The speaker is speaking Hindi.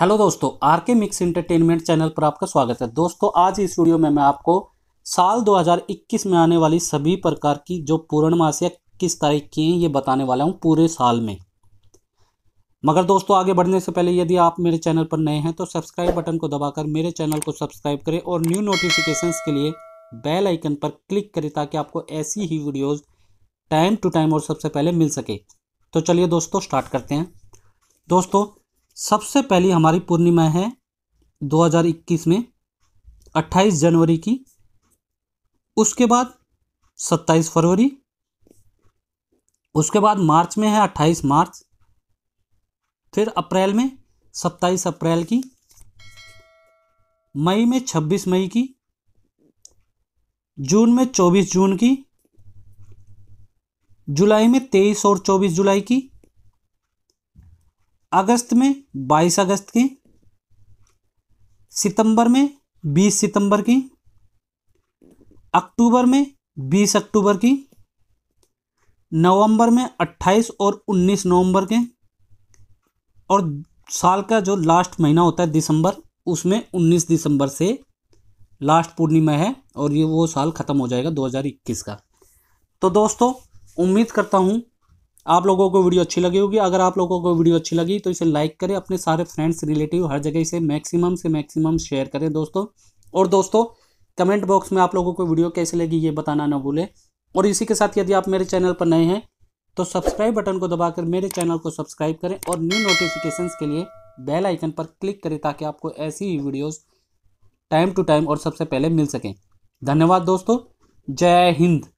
हेलो दोस्तों आर के मिक्स इंटरटेनमेंट चैनल पर आपका स्वागत है दोस्तों आज इस वीडियो में मैं आपको साल 2021 में आने वाली सभी प्रकार की जो पूर्णमासियाँ किस तारीख की हैं ये बताने वाला हूँ पूरे साल में मगर दोस्तों आगे बढ़ने से पहले यदि आप मेरे चैनल पर नए हैं तो सब्सक्राइब बटन को दबाकर मेरे चैनल को सब्सक्राइब करें और न्यू नोटिफिकेशन के लिए बेल आइकन पर क्लिक करें ताकि आपको ऐसी ही वीडियोज़ टाइम टू टाइम और सबसे पहले मिल सके तो चलिए दोस्तों स्टार्ट करते हैं दोस्तों सबसे पहली हमारी पूर्णिमा है 2021 में 28 जनवरी की उसके बाद 27 फरवरी उसके बाद मार्च में है 28 मार्च फिर अप्रैल में 27 अप्रैल की मई में 26 मई की जून में 24 जून की जुलाई में 23 और 24 जुलाई की अगस्त में 22 अगस्त की सितंबर में 20 सितंबर की अक्टूबर में 20 अक्टूबर की नवंबर में 28 और 19 नवंबर के और साल का जो लास्ट महीना होता है दिसंबर उसमें 19 दिसंबर से लास्ट पूर्णिमा है और ये वो साल ख़त्म हो जाएगा 2021 का तो दोस्तों उम्मीद करता हूँ आप लोगों को वीडियो अच्छी लगी होगी अगर आप लोगों को वीडियो अच्छी लगी तो इसे लाइक करें अपने सारे फ्रेंड्स रिलेटिव हर जगह इसे मैक्सिमम से मैक्सिमम शेयर करें दोस्तों और दोस्तों कमेंट बॉक्स में आप लोगों को वीडियो कैसे लगी ये बताना ना भूलें और इसी के साथ यदि आप मेरे चैनल पर नए हैं तो सब्सक्राइब बटन को दबाकर मेरे चैनल को सब्सक्राइब करें और न्यू नोटिफिकेशन के लिए बेल आइकन पर क्लिक करें ताकि आपको ऐसी ही वीडियोस टाइम टू टाइम और सबसे पहले मिल सकें धन्यवाद दोस्तों जय हिंद